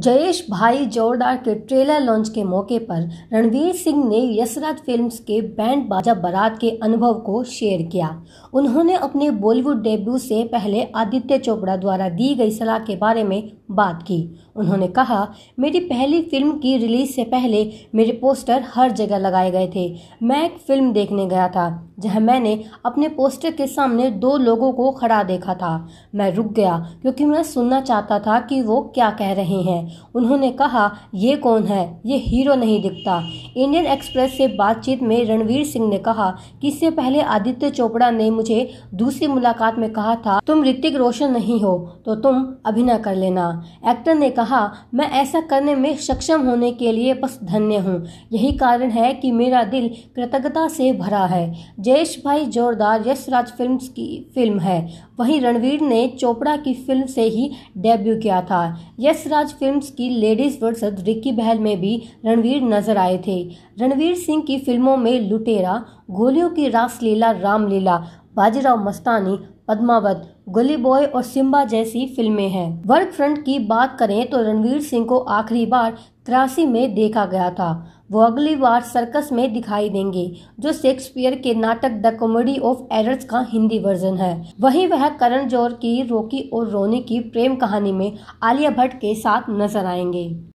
जयेश भाई जोरदार के ट्रेलर लॉन्च के मौके पर रणवीर सिंह ने यसराज फिल्म्स के बैंड बाजा बारात के अनुभव को शेयर किया उन्होंने अपने बॉलीवुड डेब्यू से पहले आदित्य चोपड़ा द्वारा दी गई सलाह के बारे में बात की उन्होंने कहा मेरी पहली फिल्म की रिलीज से पहले मेरे पोस्टर हर जगह लगाए गए थे मैं एक फिल्म देखने गया था जहां मैंने अपने पोस्टर के सामने दो लोगों को खड़ा देखा था मैं रुक गया क्योंकि मैं सुनना चाहता था कि वो क्या कह रहे हैं उन्होंने कहा ये कौन है ये हीरो नहीं दिखता इंडियन एक्सप्रेस से बातचीत में रणवीर सिंह ने कहा कि इससे पहले आदित्य चोपड़ा ने मुझे दूसरी मुलाकात में कहा था तुम ऋतिक रोशन नहीं हो तो तुम अभिनय कर लेना एक्टर ने कहा मैं ऐसा करने में सक्षम होने के लिए बस धन्य हूँ यही कारण है कि मेरा दिल कृतज्ञता से भरा है जयेश भाई जोरदार यशराज फिल्म की फिल्म है वहीं रणवीर ने चोपड़ा की फिल्म से ही डेब्यू किया था यशराज फिल्म फिल्म्स की लेडीज वर्सेस रिक्की बहल में भी रणवीर नजर आए थे रणवीर सिंह की फिल्मों में लुटेरा गोलियों की रासलीला रामलीला बाजीराव मस्तानी पद्मावत गली बॉय और सिम्बा जैसी फिल्में हैं वर्क फ्रंट की बात करें तो रणवीर सिंह को आखिरी बार त्रासी में देखा गया था वो अगली बार सर्कस में दिखाई देंगे जो शेक्सपियर के नाटक द कॉमेडी ऑफ एरर्स का हिंदी वर्जन है वहीं वह करण जौहर की रोकी और रोनी की प्रेम कहानी में आलिया भट्ट के साथ नजर आएंगे